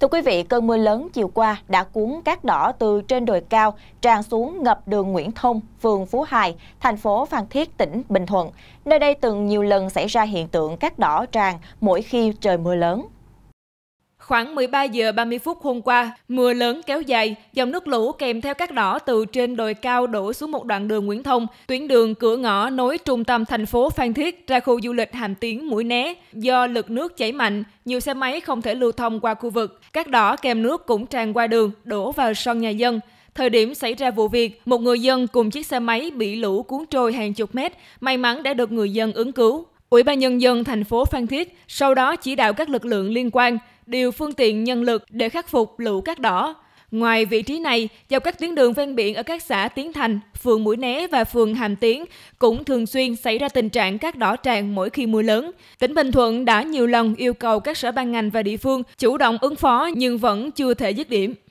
Thưa quý vị, cơn mưa lớn chiều qua đã cuốn cát đỏ từ trên đồi cao tràn xuống ngập đường Nguyễn Thông, phường Phú Hải thành phố Phan Thiết, tỉnh Bình Thuận. Nơi đây từng nhiều lần xảy ra hiện tượng cát đỏ tràn mỗi khi trời mưa lớn. Khoảng 13 giờ 30 phút hôm qua, mưa lớn kéo dài, dòng nước lũ kèm theo các đỏ từ trên đồi cao đổ xuống một đoạn đường Nguyễn Thông, tuyến đường cửa ngõ nối trung tâm thành phố Phan Thiết ra khu du lịch Hàm Tiến Mũi Né. Do lực nước chảy mạnh, nhiều xe máy không thể lưu thông qua khu vực. Các đỏ kèm nước cũng tràn qua đường, đổ vào sân nhà dân. Thời điểm xảy ra vụ việc, một người dân cùng chiếc xe máy bị lũ cuốn trôi hàng chục mét, may mắn đã được người dân ứng cứu. Ủy ban nhân dân thành phố Phan Thiết sau đó chỉ đạo các lực lượng liên quan điều phương tiện nhân lực để khắc phục lũ cát đỏ. Ngoài vị trí này, dọc các tuyến đường ven biển ở các xã Tiến Thành, phường Mũi Né và phường Hàm Tiến cũng thường xuyên xảy ra tình trạng cát đỏ tràn mỗi khi mưa lớn. Tỉnh Bình Thuận đã nhiều lần yêu cầu các sở ban ngành và địa phương chủ động ứng phó nhưng vẫn chưa thể dứt điểm.